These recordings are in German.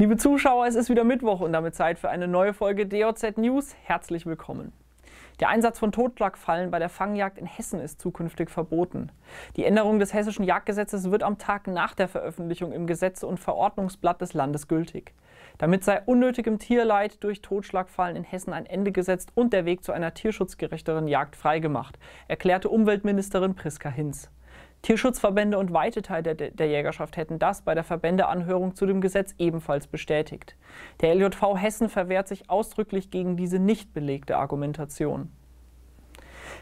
Liebe Zuschauer, es ist wieder Mittwoch und damit Zeit für eine neue Folge DOZ News. Herzlich willkommen. Der Einsatz von Totschlagfallen bei der Fangjagd in Hessen ist zukünftig verboten. Die Änderung des hessischen Jagdgesetzes wird am Tag nach der Veröffentlichung im Gesetze- und Verordnungsblatt des Landes gültig. Damit sei unnötigem Tierleid durch Totschlagfallen in Hessen ein Ende gesetzt und der Weg zu einer tierschutzgerechteren Jagd freigemacht, erklärte Umweltministerin Priska Hinz. Tierschutzverbände und weite Teile der, der Jägerschaft hätten das bei der Verbändeanhörung zu dem Gesetz ebenfalls bestätigt. Der LJV Hessen verwehrt sich ausdrücklich gegen diese nicht belegte Argumentation.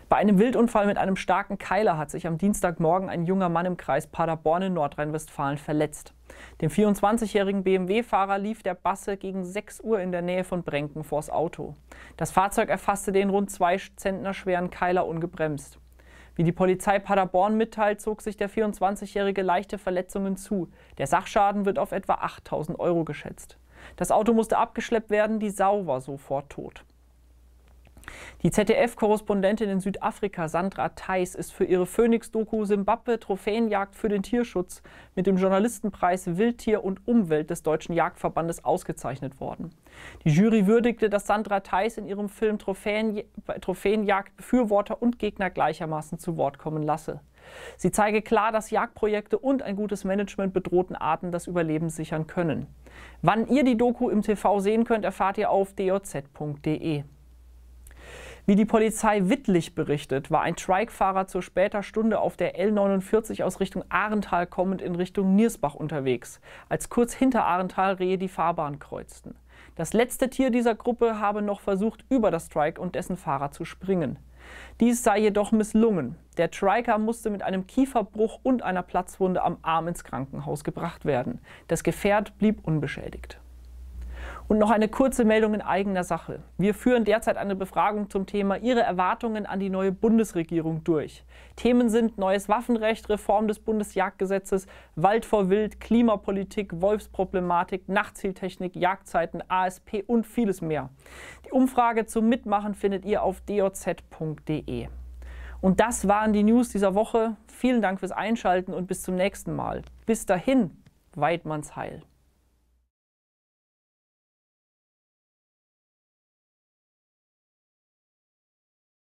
Bei einem Wildunfall mit einem starken Keiler hat sich am Dienstagmorgen ein junger Mann im Kreis Paderborn in Nordrhein-Westfalen verletzt. Dem 24-jährigen BMW-Fahrer lief der Basse gegen 6 Uhr in der Nähe von Brenken vors Auto. Das Fahrzeug erfasste den rund zwei Zentner schweren Keiler ungebremst. Wie die Polizei Paderborn mitteilt, zog sich der 24-Jährige leichte Verletzungen zu. Der Sachschaden wird auf etwa 8000 Euro geschätzt. Das Auto musste abgeschleppt werden, die Sau war sofort tot. Die ZDF-Korrespondentin in Südafrika, Sandra Theis, ist für ihre Phoenix-Doku Simbabwe Trophäenjagd für den Tierschutz mit dem Journalistenpreis Wildtier und Umwelt des Deutschen Jagdverbandes ausgezeichnet worden. Die Jury würdigte, dass Sandra Theis in ihrem Film Trophäen, Trophäenjagd Befürworter und Gegner gleichermaßen zu Wort kommen lasse. Sie zeige klar, dass Jagdprojekte und ein gutes Management bedrohten Arten das Überleben sichern können. Wann ihr die Doku im TV sehen könnt, erfahrt ihr auf doz.de. Wie die Polizei Wittlich berichtet, war ein Trike-Fahrer zur später Stunde auf der L49 aus Richtung Ahrental kommend in Richtung Niersbach unterwegs, als kurz hinter Ahrental Rehe die Fahrbahn kreuzten. Das letzte Tier dieser Gruppe habe noch versucht, über das Trike und dessen Fahrer zu springen. Dies sei jedoch misslungen. Der Triker musste mit einem Kieferbruch und einer Platzwunde am Arm ins Krankenhaus gebracht werden. Das Gefährt blieb unbeschädigt. Und noch eine kurze Meldung in eigener Sache. Wir führen derzeit eine Befragung zum Thema Ihre Erwartungen an die neue Bundesregierung durch. Themen sind neues Waffenrecht, Reform des Bundesjagdgesetzes, Wald vor Wild, Klimapolitik, Wolfsproblematik, Nachtzieltechnik, Jagdzeiten, ASP und vieles mehr. Die Umfrage zum Mitmachen findet ihr auf doz.de. Und das waren die News dieser Woche. Vielen Dank fürs Einschalten und bis zum nächsten Mal. Bis dahin, Weidmanns Heil.